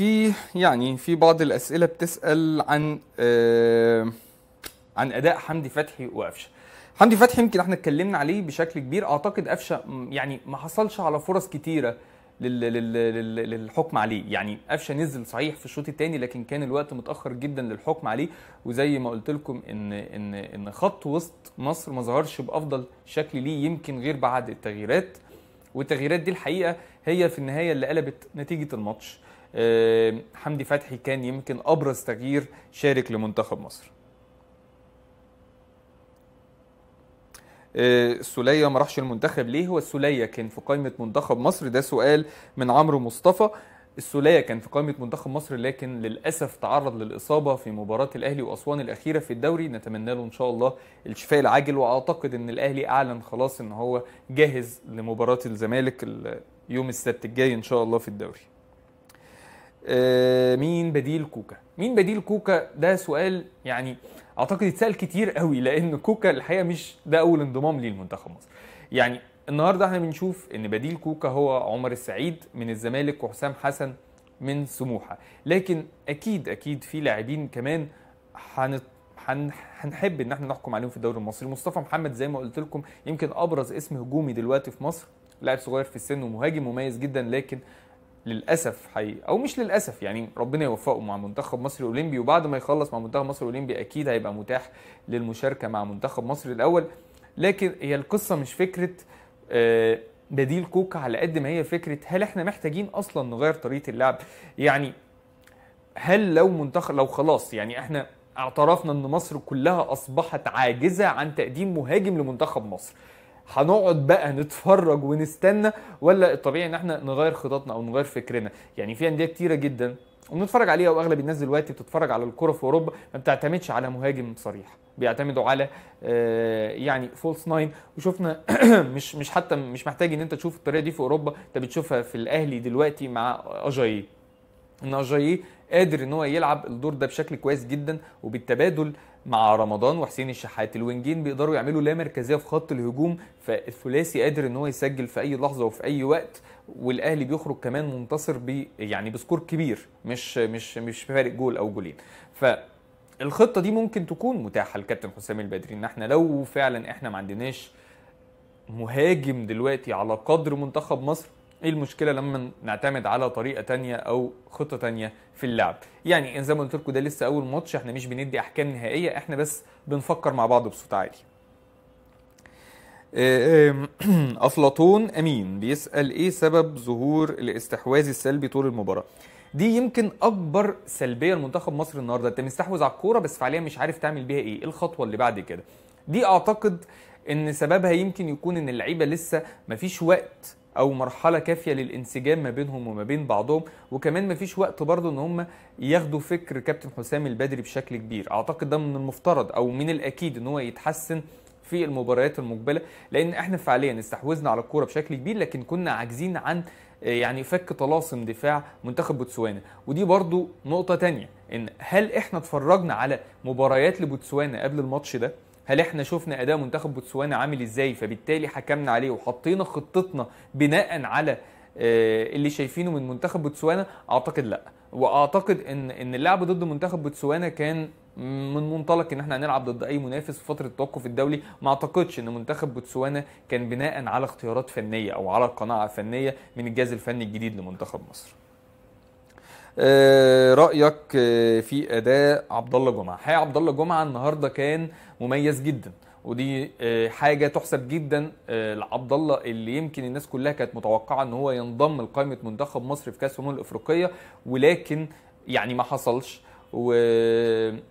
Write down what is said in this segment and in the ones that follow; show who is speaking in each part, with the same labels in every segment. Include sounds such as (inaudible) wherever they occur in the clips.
Speaker 1: في يعني في بعض الاسئله بتسال عن آه عن اداء حمدي فتحي وقفشه حمدي فتحي يمكن احنا اتكلمنا عليه بشكل كبير اعتقد قفشه يعني ما حصلش على فرص كتيره للحكم عليه يعني قفشه نزل صحيح في الشوط الثاني لكن كان الوقت متاخر جدا للحكم عليه وزي ما قلت لكم ان ان ان خط وسط مصر ما ظهرش بافضل شكل ليه يمكن غير بعد التغييرات والتغييرات دي الحقيقه هي في النهايه اللي قلبت نتيجه الماتش آه، حمدي فتحي كان يمكن ابرز تغيير شارك لمنتخب مصر السوليه آه، ما راحش المنتخب ليه هو السوليه كان في قائمه منتخب مصر ده سؤال من عمرو مصطفى السولية كان في قائمة منتخب مصر لكن للأسف تعرض للإصابة في مباراة الأهلي وأسوان الأخيرة في الدوري نتمنى له إن شاء الله الشفاء العاجل وأعتقد إن الأهلي أعلن خلاص إن هو جاهز لمباراة الزمالك يوم السبت الجاي إن شاء الله في الدوري آه، مين بديل كوكا مين بديل كوكا ده سؤال يعني اعتقد اتسال كتير قوي لان كوكا الحقيقه مش ده اول انضمام ليه لمنتخب مصر يعني النهارده احنا بنشوف ان بديل كوكا هو عمر السعيد من الزمالك وحسام حسن من سموحه لكن اكيد اكيد في لاعبين كمان هنت هنحب ان احنا نحكم عليهم في الدوري المصري مصطفى محمد زي ما قلت لكم يمكن ابرز اسم هجومي دلوقتي في مصر لاعب صغير في السن ومهاجم مميز جدا لكن للاسف حقيقي او مش للاسف يعني ربنا يوفقه مع منتخب مصر الاولمبي وبعد ما يخلص مع منتخب مصر الاولمبي اكيد هيبقى متاح للمشاركه مع منتخب مصر الاول لكن هي القصه مش فكره آه، بديل كوكا على قد ما هي فكره هل احنا محتاجين اصلا نغير طريقه اللعب يعني هل لو منتخب لو خلاص يعني احنا اعترفنا ان مصر كلها اصبحت عاجزه عن تقديم مهاجم لمنتخب مصر هنقعد بقى نتفرج ونستنى ولا الطبيعي ان احنا نغير خططنا او نغير فكرنا يعني في انديه كتيره جدا وبنتفرج عليها واغلب الناس دلوقتي بتتفرج على الكره في اوروبا ما بتعتمدش على مهاجم صريح بيعتمدوا على آه، يعني فولس ناين وشفنا (clears throat) مش مش حتى مش محتاج ان انت تشوف الطريقه دي في اوروبا انت بتشوفها في الاهلي دلوقتي مع اجاي ان اجاي قادر ان هو يلعب الدور ده بشكل كويس جدا وبالتبادل مع رمضان وحسين الشحات الوينجين بيقدروا يعملوا لا مركزيه في خط الهجوم فالثلاثي قادر ان هو يسجل في اي لحظه وفي اي وقت والاهلي بيخرج كمان منتصر ب يعني بسكور كبير مش مش مش فارق جول او جولين ف الخطه دي ممكن تكون متاحه لكابتن حسام البدري ان احنا لو فعلا احنا ما عندناش مهاجم دلوقتي على قدر منتخب مصر ايه المشكله لما نعتمد على طريقه تانية او خطه تانية في اللعب يعني ان زي ما قلت لكم ده لسه اول ماتش احنا مش بندي احكام نهائيه احنا بس بنفكر مع بعض بصوت عالي آه، (clears throat) افلاطون امين بيسال ايه سبب ظهور الاستحواذ السلبي طول المباراه دي يمكن اكبر سلبيه لمنتخب مصر النهارده انت مستحوذ على الكوره بس فعليا مش عارف تعمل بيها ايه, إيه الخطوه اللي بعد كده دي اعتقد ان سببها يمكن يكون ان اللعيبه لسه مفيش وقت او مرحله كافيه للانسجام ما بينهم وما بين بعضهم وكمان ما فيش وقت برضه ان هم ياخدوا فكر كابتن حسام البدري بشكل كبير اعتقد ده من المفترض او من الاكيد ان هو يتحسن في المباريات المقبله لان احنا فعليا استحوذنا على الكوره بشكل كبير لكن كنا عاجزين عن آه، يعني فك طلاسم دفاع منتخب بوتسوانا ودي برضو نقطه تانية ان هل احنا اتفرجنا على مباريات لبوتسوانا قبل الماتش ده هل احنا شفنا اداء منتخب بوتسوانا عامل ازاي فبالتالي حكمنا عليه وحطينا خطتنا بناء على آه، اللي شايفينه من منتخب بوتسوانا اعتقد لا واعتقد ان ان اللعب ضد منتخب بوتسوانا كان من منطلق ان احنا هنلعب ضد اي منافس في فتره التوقف الدولي ما اعتقدش ان منتخب بوتسوانا كان بناء على اختيارات فنيه او على قناعه فنيه من الجهاز الفني الجديد لمنتخب مصر آه، رايك آه، في اداء عبد الله جمعه حقيقه عبد الله جمعه النهارده كان مميز جدا ودي آه، حاجه تحسب جدا لعبد الله اللي يمكن الناس كلها كانت متوقعه ان هو ينضم لقائمه منتخب مصر في كاس الامم الافريقيه ولكن يعني ما حصلش و...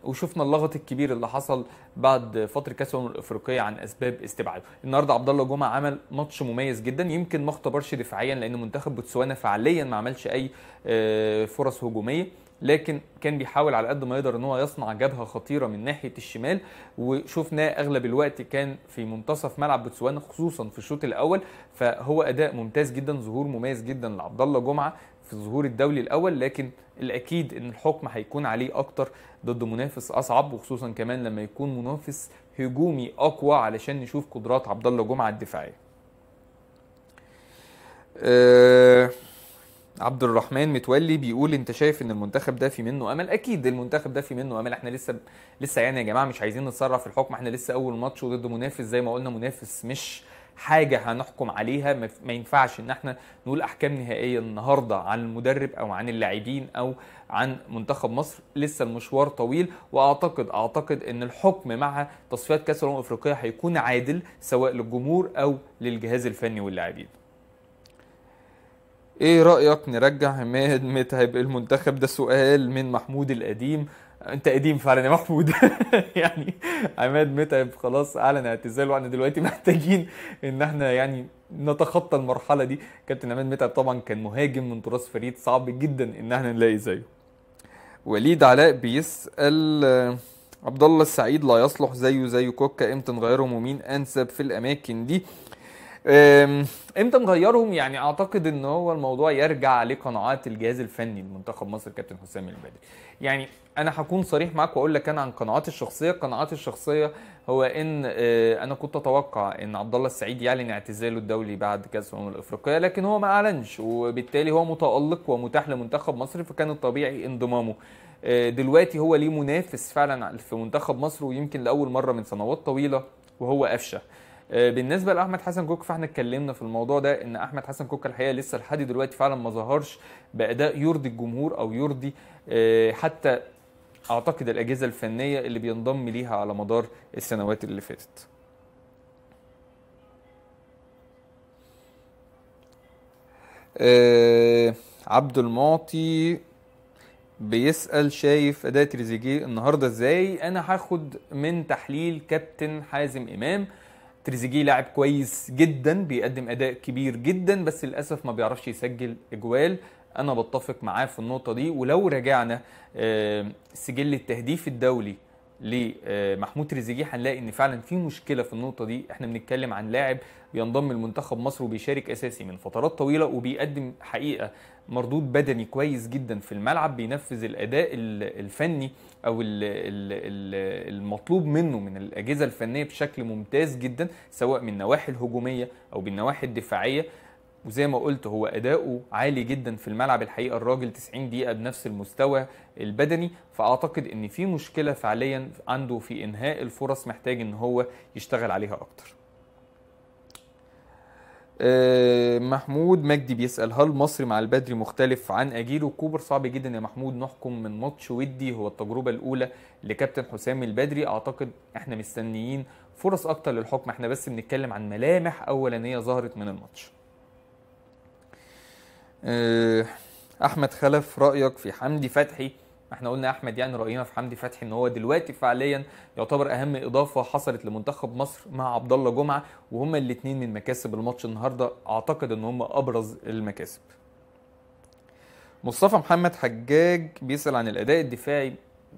Speaker 1: وشفنا اللغط الكبير اللي حصل بعد فتره كاس الامم الافريقيه عن اسباب استبعاده النهارده عبد الله جمعه عمل ماتش مميز جدا يمكن ما اختبرش دفاعيا لان منتخب بوتسوانا فعليا ما عملش اي آه، فرص هجوميه لكن كان بيحاول على قد ما يقدر ان هو يصنع جبهه خطيره من ناحيه الشمال وشفناه اغلب الوقت كان في منتصف ملعب بوتسوانا خصوصا في الشوط الاول فهو اداء ممتاز جدا ظهور مميز جدا لعبد الله جمعه في الظهور الدولي الاول لكن الاكيد ان الحكم هيكون عليه اكتر ضد منافس اصعب وخصوصا كمان لما يكون منافس هجومي اقوى علشان نشوف قدرات عبد الله جمعه الدفاعيه أه عبد الرحمن متولي بيقول انت شايف ان المنتخب ده في منه امل اكيد المنتخب ده في منه امل احنا لسه لسه يعني يا جماعه مش عايزين نتصرف في الحكم احنا لسه اول ماتش وضد منافس زي ما قلنا منافس مش حاجه هنحكم عليها ما ينفعش ان احنا نقول احكام نهائيه النهارده عن المدرب او عن اللاعبين او عن منتخب مصر لسه المشوار طويل واعتقد اعتقد ان الحكم مع تصفيات كاس الامم الافريقيه هيكون عادل سواء للجمهور او للجهاز الفني واللاعبين ايه رايك نرجع عماد متعب المنتخب ده سؤال من محمود القديم انت قديم فعلا يا محمود (laughs) يعني عماد متعب خلاص اعلن اعتزاله واحنا دلوقتي (laughs) محتاجين ان احنا يعني نتخطى المرحله دي كابتن عماد متعب طبعا كان مهاجم من تراث فريد صعب جدا ان احنا نلاقي زيه وليد علاء بيسال عبد الله السعيد لا يصلح زيه زي كوكا امتى نغيرهم ومين انسب في الاماكن دي امتى نغيرهم يعني اعتقد ان هو الموضوع يرجع لقناعات الجهاز الفني لمنتخب مصر كابتن حسام البدري يعني انا هكون صريح معاك واقول لك انا عن قناعاتي الشخصيه قناعاتي الشخصيه هو ان أه، انا كنت اتوقع ان عبد الله السعيد يعلن اعتزاله الدولي بعد كاس الامم الافريقيه لكن هو ما اعلنش وبالتالي هو متالق ومتاح لمنتخب مصر فكان الطبيعي انضمامه أه، دلوقتي هو ليه منافس فعلا في منتخب مصر ويمكن لاول مره من سنوات طويله وهو قفشه آه، بالنسبه لاحمد حسن كوك فاحنا اتكلمنا في الموضوع ده ان احمد حسن كوك الحقيقه لسه لحد دلوقتي فعلا ما ظهرش باداء يرضي الجمهور او يرضي آه، حتى اعتقد الاجهزه الفنيه اللي بينضم ليها على مدار السنوات اللي فاتت آه، عبد المعطي بيسأل شايف أداء تريزيجيه النهاردة إزاي أنا هاخد من تحليل كابتن حازم إمام تريزيجيه لاعب كويس جدا بيقدم اداء كبير جدا بس للاسف ما بيعرفش يسجل اجوال انا بتفق معاه في النقطه دي ولو رجعنا آه، سجل التهديف الدولي لمحمود آه، تريزيجيه هنلاقي ان فعلا في مشكله في النقطه دي احنا بنتكلم عن لاعب بينضم لمنتخب مصر وبيشارك اساسي من فترات طويله وبيقدم حقيقه مردود بدني كويس جدا في الملعب بينفذ الاداء الفني او المطلوب منه من الاجهزه الفنيه بشكل ممتاز جدا سواء من النواحي الهجوميه او بالنواحي الدفاعيه وزي ما قلت هو اداؤه عالي جدا في الملعب الحقيقه الراجل 90 دقيقه بنفس المستوى البدني فاعتقد ان في مشكله فعليا عنده في انهاء الفرص محتاج ان هو يشتغل عليها اكتر آه، محمود مجدي بيسال هل مصر مع البدري مختلف عن اجيله كوبر صعب جدا يا محمود نحكم من ماتش ودي هو التجربه الاولى لكابتن حسام البدري اعتقد احنا مستنيين فرص اكتر للحكم احنا بس بنتكلم عن ملامح اولانيه ظهرت من الماتش آه، احمد خلف رايك في حمدي فتحي احنا قلنا احمد يعني راينا في حمدي فتحي ان هو دلوقتي فعليا يعتبر اهم اضافه حصلت لمنتخب مصر مع عبد الله جمعه وهما الاثنين من مكاسب الماتش النهارده اعتقد ان هما ابرز المكاسب مصطفى محمد حجاج بيسال عن الاداء الدفاعي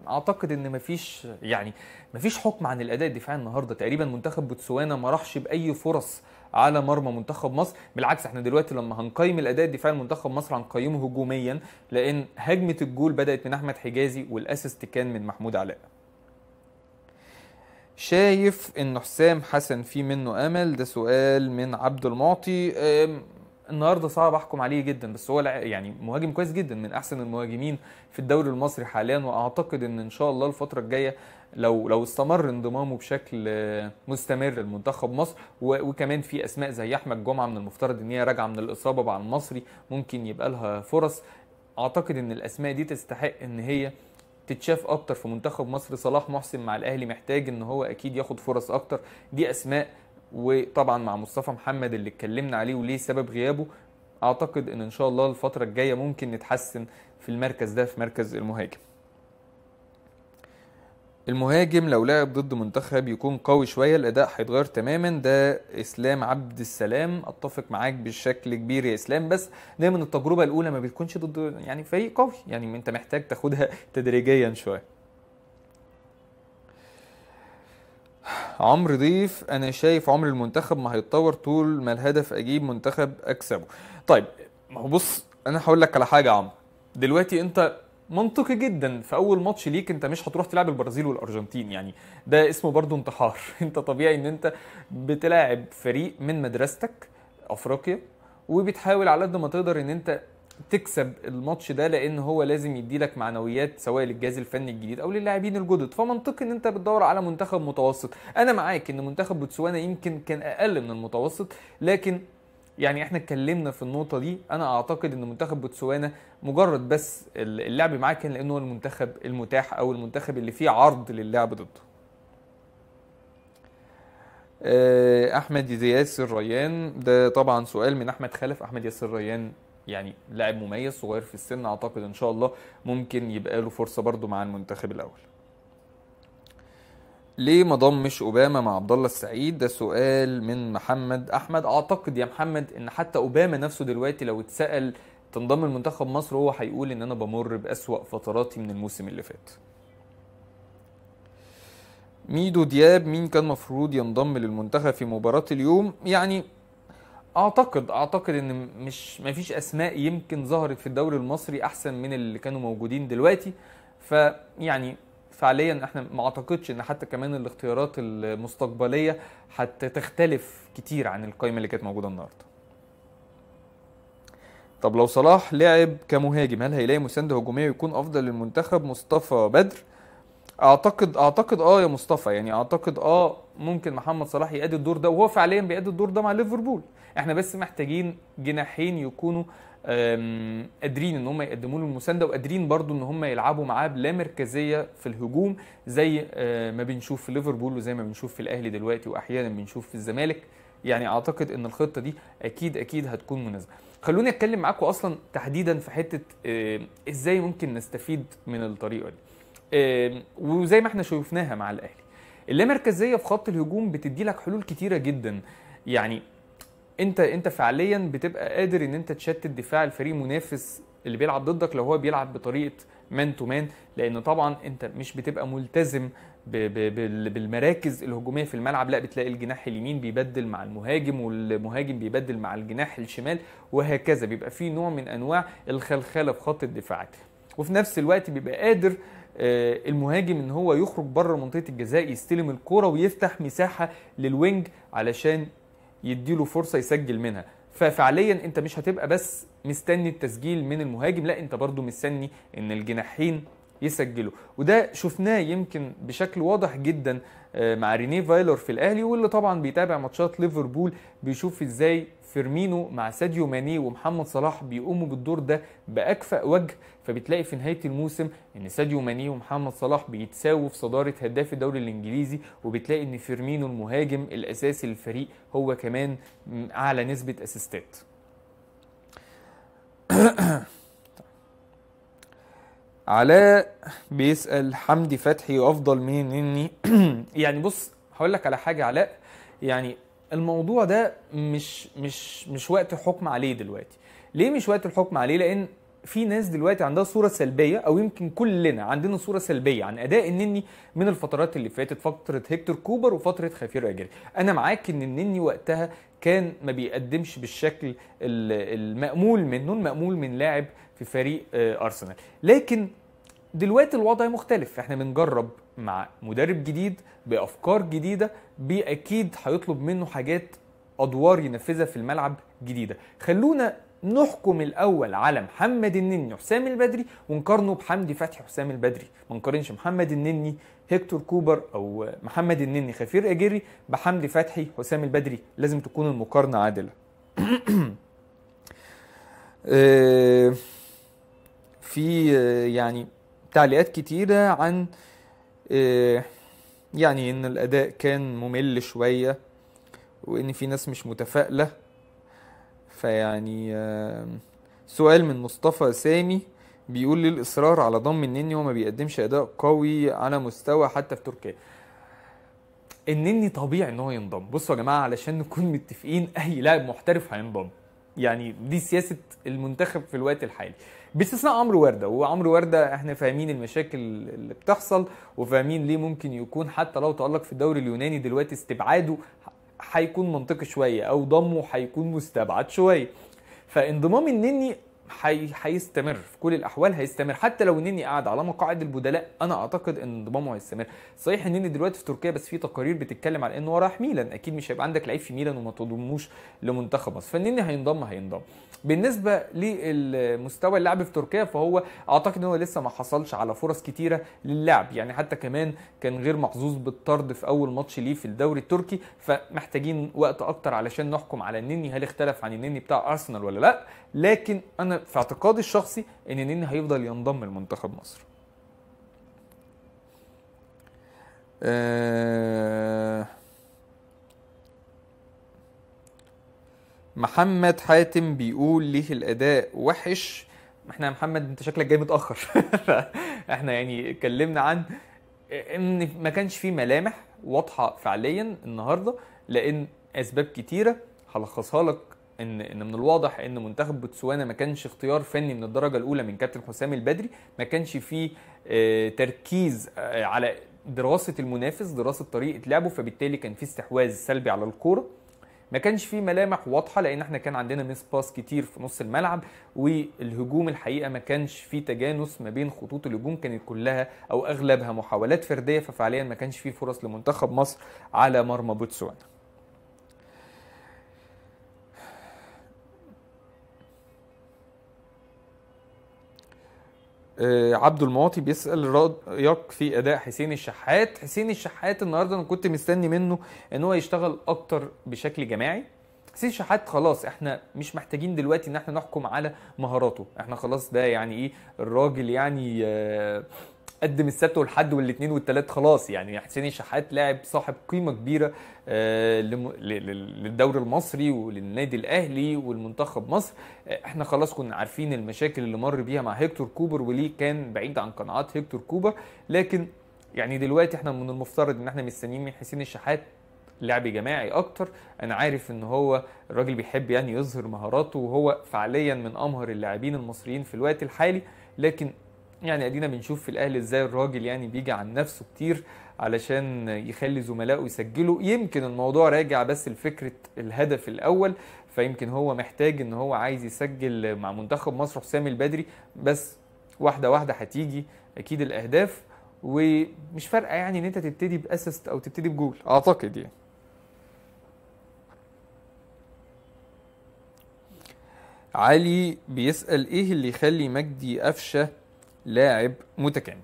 Speaker 1: اعتقد ان مفيش يعني مفيش حكم عن الاداء الدفاعي النهارده تقريبا منتخب بوتسوانا ما راحش باي فرص على مرمى منتخب مصر بالعكس احنا دلوقتي لما هنقيم الاداء الدفاعي لمنتخب مصر هنقيمه هجوميا لان هجمه الجول بدات من احمد حجازي والاسيست كان من محمود علاء شايف ان حسام حسن في منه امل ده سؤال من عبد المعطي النهارده صعب احكم عليه جدا بس هو يعني مهاجم كويس جدا من احسن المهاجمين في الدوري المصري حاليا واعتقد ان ان شاء الله الفتره الجايه لو لو استمر انضمامه بشكل مستمر لمنتخب مصر وكمان في اسماء زي احمد جمعه من المفترض ان هي راجعه من الاصابه مع المصري ممكن يبقى لها فرص اعتقد ان الاسماء دي تستحق ان هي تتشاف اكتر في منتخب مصر صلاح محسن مع الاهلي محتاج ان هو اكيد ياخد فرص اكتر دي اسماء وطبعا مع مصطفى محمد اللي اتكلمنا عليه وليه سبب غيابه اعتقد ان ان شاء الله الفتره الجايه ممكن نتحسن في المركز ده في مركز المهاجم المهاجم لو لعب ضد منتخب يكون قوي شويه الاداء هيتغير تماما ده اسلام عبد السلام اتفق معاك بشكل كبير يا اسلام بس دايما التجربه الاولى ما بتكونش ضد يعني فريق قوي يعني انت محتاج تاخدها (laughs) تدريجيا شويه عمرو ضيف انا شايف عمر المنتخب ما هيتطور طول ما الهدف اجيب منتخب اكسبه طيب ما هو بص انا هقول لك على حاجه يا عمرو دلوقتي انت منطقي جدا في اول ماتش ليك انت مش هتروح تلعب البرازيل والارجنتين يعني ده اسمه برضو انتحار (laughs) انت طبيعي ان انت بتلاعب فريق من مدرستك افريقيا وبتحاول على قد ما تقدر ان انت تكسب الماتش ده لان هو لازم يديلك معنويات سواء للجهاز الفني الجديد او للاعبين الجدد فمنطقي ان انت بتدور على منتخب متوسط انا معاك ان منتخب بوتسوانا يمكن كان اقل من المتوسط لكن يعني احنا اتكلمنا في النقطه دي انا اعتقد ان منتخب بوتسوانا مجرد بس اللعب معاه كان لانه المنتخب المتاح او المنتخب اللي فيه عرض للعب ضده آه، احمد ياسر ريان ده طبعا سؤال من احمد خلف احمد ياسر ريان يعني لاعب مميز صغير في السن اعتقد ان شاء الله ممكن يبقى له فرصه برده مع المنتخب الاول ليه ما ضمش اوباما مع عبد الله السعيد ده سؤال من محمد احمد اعتقد يا محمد ان حتى اوباما نفسه دلوقتي لو اتسال تنضم لمنتخب مصر هو هيقول ان انا بمر باسوا فتراتي من الموسم اللي فات ميدو دياب مين كان مفروض ينضم للمنتخب في مباراة اليوم يعني اعتقد اعتقد ان مش ما فيش اسماء يمكن ظهرت في الدوري المصري احسن من اللي كانوا موجودين دلوقتي فيعني فعليا احنا ما اعتقدش ان حتى كمان الاختيارات المستقبليه هتختلف كتير عن القائمه اللي كانت موجوده النهارده طب لو صلاح لعب كمهاجم هل هيلاقي مسانده هجوميه يكون افضل للمنتخب مصطفى بدر اعتقد اعتقد اه يا مصطفى يعني اعتقد اه ممكن محمد صلاح يأدي الدور ده وهو فعليا بيأدي الدور ده مع ليفربول احنا بس محتاجين جناحين يكونوا قادرين ان هم يقدموا له المسانده وقادرين برضو ان هم يلعبوا معاه بلا مركزيه في الهجوم زي آه، ما بنشوف في ليفربول وزي ما بنشوف في الاهلي دلوقتي واحيانا بنشوف في الزمالك يعني اعتقد ان الخطه دي اكيد اكيد هتكون مناسبه خلوني اتكلم معاكم اصلا تحديدا في حته آه، ازاي ممكن نستفيد من الطريقه دي آه، وزي ما احنا شوفناها مع الاهلي اللامركزيه في خط الهجوم بتدي لك حلول كتيره جدا يعني انت انت فعليا بتبقى قادر ان انت تشتت دفاع الفريق المنافس اللي بيلعب ضدك لو هو بيلعب بطريقه مان تو مان لان طبعا انت مش بتبقى ملتزم بـ بـ بالمراكز الهجوميه في الملعب لا بتلاقي الجناح اليمين بيبدل مع المهاجم والمهاجم بيبدل مع الجناح الشمال وهكذا بيبقى في نوع من انواع الخلخله في خط الدفاعات وفي نفس الوقت بيبقى قادر آه، المهاجم ان هو يخرج بره منطقه الجزاء يستلم الكرة ويفتح مساحه للوينج علشان يديله فرصه يسجل منها ففعليا انت مش هتبقى بس مستني التسجيل من المهاجم لا انت برضو مستني ان الجناحين يسجله وده شفناه يمكن بشكل واضح جدا آه، مع رينيه فايلر في الاهلي واللي طبعا بيتابع ماتشات ليفربول بيشوف ازاي فيرمينو مع ساديو ماني ومحمد صلاح بيقوموا بالدور ده باكفأ وجه فبتلاقي في نهايه الموسم ان ساديو ماني ومحمد صلاح بيتساووا في صداره هداف الدوري الانجليزي وبتلاقي ان فيرمينو المهاجم الاساسي للفريق هو كمان اعلى نسبه اسيستات (clears throat) علاء بيسال حمدي فتحي افضل مني (clears throat) يعني بص هقول لك على حاجه علاء يعني الموضوع ده مش مش مش وقت الحكم عليه دلوقتي ليه مش وقت الحكم عليه لان في ناس دلوقتي عندها صوره سلبيه او يمكن كلنا عندنا صوره سلبيه عن اداء النني من الفترات اللي فاتت فتره هيكتور كوبر وفتره خفير اجري انا معاك ان النني وقتها كان ما بيقدمش بالشكل المأمول منه المأمول من لاعب في فريق آه، ارسنال لكن دلوقتي الوضع مختلف احنا بنجرب مع مدرب جديد بافكار جديده باكيد هيطلب منه حاجات ادوار ينفذها في الملعب جديده خلونا نحكم الاول على محمد النني وحسام البدري ونقارنه بحمدي فتحي وحسام البدري ما نقارنش محمد النني هيكتور كوبر او محمد النني خفير اجري بحمدي فتحي حسام البدري لازم تكون المقارنه عادله (clears throat) آه، في آه، يعني تعليقات كتيرة عن آه، يعني ان الاداء كان ممل شوية وان في ناس مش متفائلة فيعني آه، سؤال من مصطفى سامي بيقول لي الاصرار على ضم النني وما بيقدمش اداء قوي على مستوى حتى في تركيا النني طبيعي ان هو ينضم بصوا يا جماعه علشان نكون متفقين اي لاعب محترف هينضم يعني دي سياسه المنتخب في الوقت الحالي باستثناء عمرو ورده وعمرو ورده احنا فاهمين المشاكل اللي بتحصل وفاهمين ليه ممكن يكون حتى لو تالق في الدوري اليوناني دلوقتي استبعاده هيكون منطقي شويه او ضمه هيكون مستبعد شويه فانضمام النني هيستمر في كل الاحوال هيستمر حتى لو النني قاعد على مقاعد البدلاء انا اعتقد ان انضمامه هيستمر صحيح النني دلوقتي في تركيا بس في تقارير بتتكلم على انه راح ميلان اكيد مش هيبقى عندك لعيب في ميلان وما تضموش لمنتخب مصر فالنني هينضم هينضم بالنسبه للمستوى اللعب في تركيا فهو اعتقد ان هو لسه ما حصلش على فرص كتيره للعب يعني حتى كمان كان غير محظوظ بالطرد في اول ماتش ليه في الدوري التركي فمحتاجين وقت اكتر علشان نحكم على النني هل اختلف عن النني بتاع ارسنال ولا لا لكن انا في اعتقادي الشخصي ان نيني هيفضل ينضم لمنتخب مصر آه، محمد حاتم بيقول ليه الاداء وحش احنا يا محمد انت شكلك جاي متاخر (laughs) احنا يعني اتكلمنا عن ان ما كانش فيه ملامح واضحه فعليا النهارده لان اسباب كتيره هلخصها لك ان ان من الواضح ان منتخب بوتسوانا ما كانش اختيار فني من الدرجه الاولى من كابتن حسام البدري ما كانش فيه آه، تركيز آه، على دراسه المنافس دراسه طريقه لعبه فبالتالي كان في استحواذ سلبي على الكوره ما كانش فيه ملامح واضحه لان احنا كان عندنا ميس باس كتير في نص الملعب والهجوم الحقيقه ما كانش فيه تجانس ما بين خطوط الهجوم كانت كلها او اغلبها محاولات فرديه ففعليا ما كانش فيه فرص لمنتخب مصر على مرمى بوتسوانا آه، عبد المواطي بيسال رايك في اداء حسين الشحات حسين الشحات النهارده انا كنت مستني منه ان هو يشتغل اكتر بشكل جماعي حسين الشحات خلاص احنا مش محتاجين دلوقتي ان احنا نحكم على مهاراته احنا خلاص ده يعني ايه الراجل يعني آه قدم السبت والحد والاثنين والثلاث خلاص يعني حسين الشحات لاعب صاحب قيمه كبيره آه، للدوري المصري وللنادي الاهلي والمنتخب مصر آه، احنا خلاص كنا عارفين المشاكل اللي مر بيها مع هيكتور كوبر وليه كان بعيد عن قناعات هيكتور كوبر لكن يعني دلوقتي احنا من المفترض ان احنا مستنيين من حسين الشحات لعب جماعي اكتر انا عارف ان هو الراجل بيحب يعني يظهر مهاراته وهو فعليا من امهر اللاعبين المصريين في الوقت الحالي لكن يعني ادينا بنشوف في الاهلي ازاي الراجل يعني بيجي عن نفسه كتير علشان يخلي زملائه يسجلوا يمكن الموضوع راجع بس لفكره الهدف الاول فيمكن هو محتاج ان هو عايز يسجل مع منتخب مصر حسام البدري بس واحده واحده هتيجي اكيد الاهداف ومش فارقه يعني ان انت تبتدي باسيست او تبتدي بجول اعتقد يعني علي بيسأل ايه اللي يخلي مجدي قفشه لاعب متكامل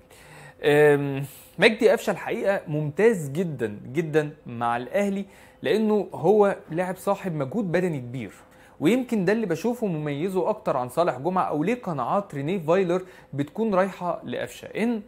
Speaker 1: مجدي قفشه الحقيقه ممتاز جدا جدا مع الاهلي لانه هو لاعب صاحب مجهود بدني كبير ويمكن ده اللي بشوفه مميزه اكتر عن صالح جمعه او ليه قناعات رينيه فايلر بتكون رايحه لقفشه ان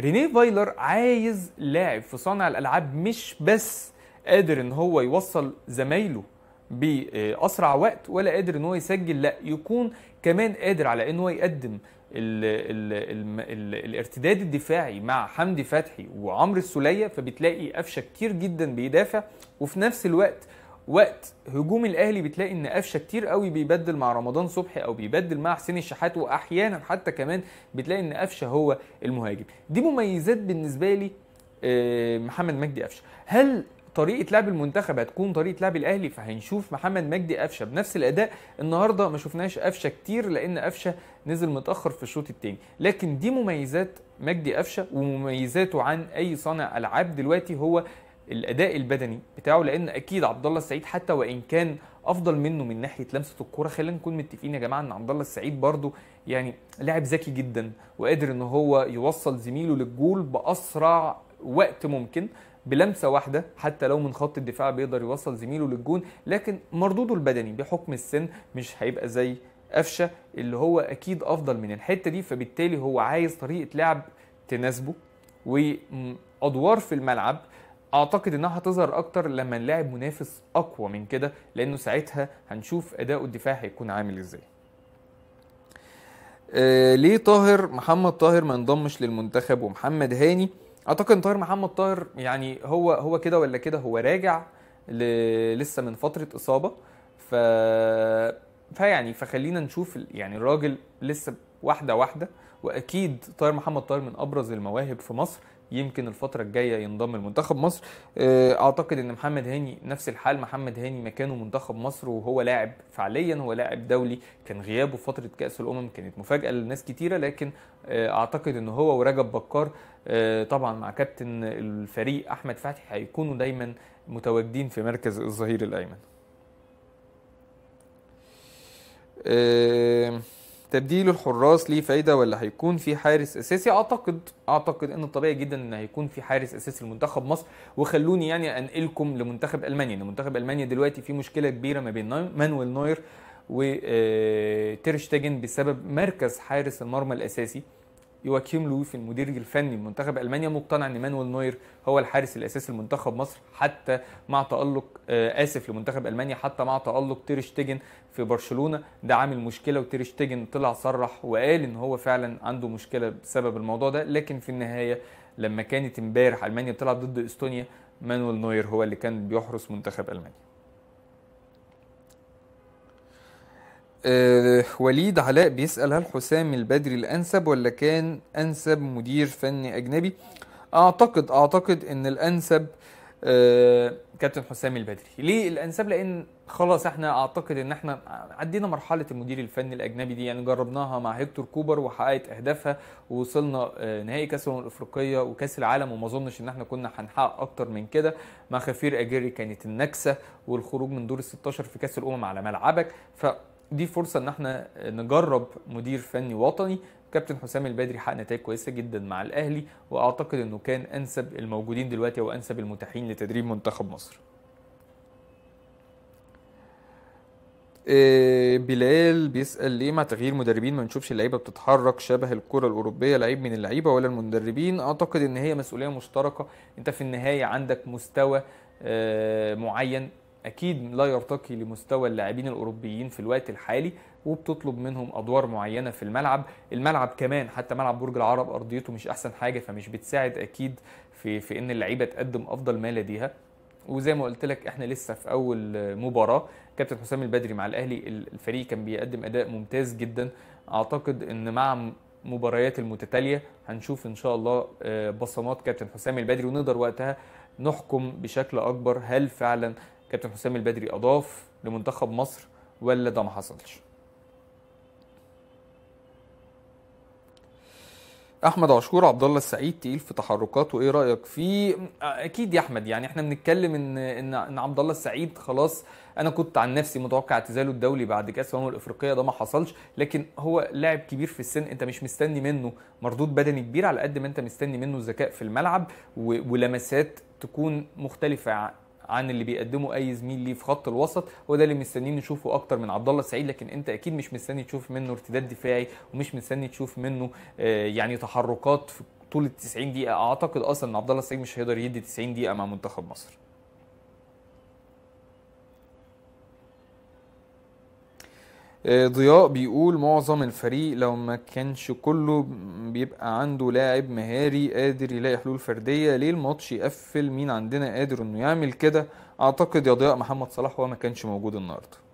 Speaker 1: رينيه فايلر عايز لاعب في صانع الالعاب مش بس قادر ان هو يوصل زمايله باسرع وقت ولا قادر ان هو يسجل لا يكون كمان قادر على انه يقدم الـ الـ الـ الـ الارتداد الدفاعي مع حمدي فتحي وعمرو السوليه فبتلاقي قفشه كتير جدا بيدافع وفي نفس الوقت وقت هجوم الاهلي بتلاقي ان قفشه كتير قوي بيبدل مع رمضان صبحي او بيبدل مع حسين الشحات واحيانا حتى كمان بتلاقي ان قفشه هو المهاجم دي مميزات بالنسبه لي آه، محمد مجدي قفشه هل طريقه لعب المنتخب هتكون طريقه لعب الاهلي فهنشوف محمد مجدي قفشه بنفس الاداء النهارده ما شفناش قفشه كتير لان قفشه نزل متاخر في الشوط الثاني لكن دي مميزات مجدي قفشه ومميزاته عن اي صانع العاب دلوقتي هو الاداء البدني بتاعه لان اكيد عبد الله السعيد حتى وان كان افضل منه من ناحيه لمسه الكوره خلينا نكون متفقين يا جماعه ان عبد الله السعيد برده يعني لاعب ذكي جدا وقادر ان هو يوصل زميله للجول باسرع وقت ممكن بلمسه واحده حتى لو من خط الدفاع بيقدر يوصل زميله للجون لكن مردوده البدني بحكم السن مش هيبقى زي قفشه اللي هو اكيد افضل من الحته دي فبالتالي هو عايز طريقه لعب تناسبه وادوار في الملعب اعتقد انها هتظهر اكتر لما نلاعب منافس اقوى من كده لانه ساعتها هنشوف اداؤه الدفاعي هيكون عامل ازاي آه ليه طاهر محمد طاهر ما انضمش للمنتخب ومحمد هاني اعتقد ان طاهر محمد طاهر يعني هو هو كده ولا كده هو راجع ل... لسه من فتره اصابه ف فيعني فخلينا نشوف يعني الراجل لسه واحده واحده واكيد طاهر محمد طاهر من ابرز المواهب في مصر يمكن الفترة الجاية ينضم لمنتخب مصر آه، اعتقد ان محمد هاني نفس الحال محمد هاني مكانه منتخب مصر وهو لاعب فعليا هو لاعب دولي كان غيابه فترة كأس الامم كانت مفاجأة لناس كتيرة لكن آه، اعتقد ان هو ورجب بكار آه، طبعا مع كابتن الفريق احمد فتحي هيكونوا دايما متواجدين في مركز الظهير الايمن تبديل الحراس ليه فايده ولا هيكون في حارس اساسي اعتقد اعتقد انه طبيعي جدا ان هيكون في حارس اساسي لمنتخب مصر وخلوني يعني انقلكم لمنتخب المانيا لان منتخب المانيا دلوقتي في مشكله كبيره ما بين مانويل نوير وتيرشتاجن آه، بسبب مركز حارس المرمى الاساسي يواكيم لويف المدير الفني لمنتخب المانيا مقتنع ان مانويل نوير هو الحارس الاساسي لمنتخب مصر حتى مع تالق آه، اسف لمنتخب المانيا حتى مع تالق تيرشتيجن في برشلونه ده عامل مشكله وتيرشتيجن طلع صرح وقال ان هو فعلا عنده مشكله بسبب الموضوع ده لكن في النهايه لما كانت امبارح المانيا بتلعب ضد استونيا مانويل نوير هو اللي كان بيحرس منتخب المانيا أه وليد علاء بيسأل هل حسام البدري الأنسب ولا كان أنسب مدير فني أجنبي؟ أعتقد أعتقد إن الأنسب أه كابتن حسام البدري ليه الأنسب لأن خلاص احنا أعتقد إن احنا عدينا مرحلة المدير الفني الأجنبي دي يعني جربناها مع هيكتور كوبر وحققت أهدافها ووصلنا آه، نهائي كأس الأمم الأفريقية وكأس العالم وما أظنش إن احنا كنا هنحقق أكتر من كده مع خفير أجيري كانت النكسة والخروج من دور ال 16 في كأس الأمم على ملعبك ف دي فرصه ان احنا نجرب مدير فني وطني كابتن حسام البدري حقق نتائج كويسه جدا مع الاهلي واعتقد انه كان انسب الموجودين دلوقتي وانسب المتاحين لتدريب منتخب مصر آه، بلال بيسال ليه مع تغيير مدربين ما نشوفش اللعيبه بتتحرك شبه الكره الاوروبيه لعيب من اللعيبه ولا المدربين اعتقد ان هي مسؤوليه مشتركه انت في النهايه عندك مستوى آه، معين اكيد لا يرتقي لمستوى اللاعبين الاوروبيين في الوقت الحالي وبتطلب منهم ادوار معينه في الملعب الملعب كمان حتى ملعب برج العرب ارضيته مش احسن حاجه فمش بتساعد اكيد في في ان اللعيبه تقدم افضل ما لديها وزي ما قلت لك احنا لسه في اول مباراه كابتن حسام البدري مع الاهلي الفريق كان بيقدم اداء ممتاز جدا اعتقد ان مع مباريات المتتاليه هنشوف ان شاء الله آه، بصمات كابتن حسام البدري ونقدر وقتها نحكم بشكل اكبر هل فعلا كابتن حسام البدري اضاف لمنتخب مصر ولا ده ما حصلش احمد عاشور عبد الله السعيد تقيل في تحركاته ايه رايك فيه اكيد يا احمد يعني احنا بنتكلم ان ان ان عبد الله السعيد خلاص انا كنت عن نفسي متوقع اعتزاله الدولي بعد كاس الامم الافريقيه ده ما حصلش لكن هو لاعب كبير في السن انت مش مستني منه مردود بدني كبير على قد ما انت مستني منه ذكاء في الملعب ولمسات تكون مختلفه عن اللي بيقدمه اي زميل ليه في خط الوسط وده اللي مستنيين نشوفه اكتر من عبد الله السعيد لكن انت اكيد مش مستني تشوف منه ارتداد دفاعي ومش مستني تشوف منه آه، يعني تحركات في طول ال 90 دقيقه اعتقد اصلا ان عبد الله السعيد مش هيقدر يدي 90 دقيقه مع منتخب مصر آه، ضياء بيقول معظم الفريق لو ما كانش كله بيبقى عنده لاعب مهاري قادر يلاقي حلول فرديه ليه الماتش يقفل مين عندنا قادر انه يعمل كده اعتقد يا ضياء محمد صلاح هو ما كانش موجود النهارده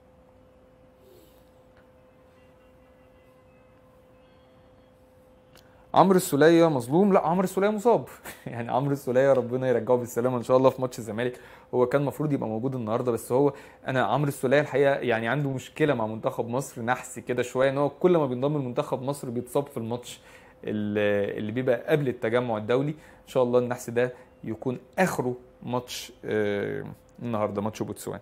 Speaker 1: عمرو السوليه مظلوم لا عمرو السوليه مصاب (laughs) يعني عمرو السوليه ربنا يرجعه بالسلامه ان شاء الله في ماتش الزمالك هو كان المفروض يبقى موجود النهارده بس هو انا عمرو السوليه الحقيقه يعني عنده مشكله مع منتخب مصر نحس كده شويه ان هو كل ما بينضم لمنتخب مصر بيتصاب في الماتش اللي بيبقى قبل التجمع الدولي ان شاء الله النحس ده يكون اخره ماتش آه، النهارده ماتش بوتسوانا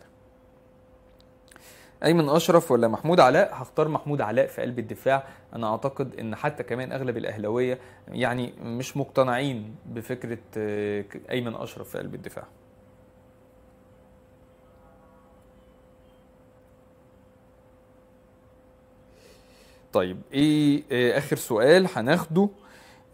Speaker 1: ايمن اشرف ولا محمود علاء هختار محمود علاء في قلب الدفاع انا اعتقد ان حتى كمان اغلب الاهلاويه يعني مش مقتنعين بفكره آه، ايمن اشرف في قلب الدفاع طيب ايه آه، اخر سؤال هناخده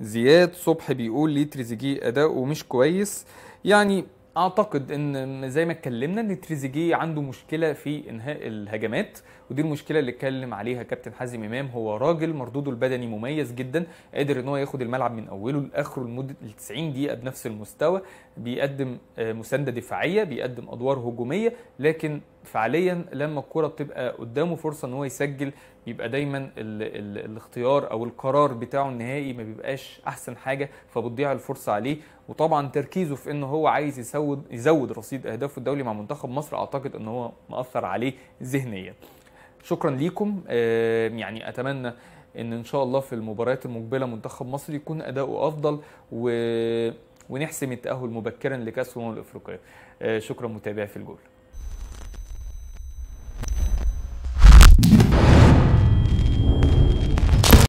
Speaker 1: زياد صبحي بيقول ليه تريزيجيه اداؤه مش كويس يعني اعتقد ان زي ما اتكلمنا ان تريزيجيه عنده مشكله في انهاء الهجمات ودي المشكله اللي اتكلم عليها كابتن حازم امام هو راجل مردوده البدني مميز جدا قادر ان هو ياخد الملعب من اوله لاخره لمده 90 دقيقه بنفس المستوى بيقدم آه، مسانده دفاعيه بيقدم ادوار هجوميه لكن فعليا لما الكره بتبقى قدامه فرصه ان هو يسجل يبقى دايما الـ الـ الاختيار او القرار بتاعه النهائي ما بيبقاش احسن حاجه فبتضيع الفرصه عليه وطبعا تركيزه في ان هو عايز يزود يزود رصيد اهدافه الدولي مع منتخب مصر اعتقد ان هو مأثر عليه ذهنيا شكرا ليكم يعني اتمنى ان ان شاء الله في المباريات المقبله منتخب مصر يكون اداؤه افضل و ونحسم التاهل مبكرا لكاس الامم الافريقيه آه، شكرا متابعي في الجول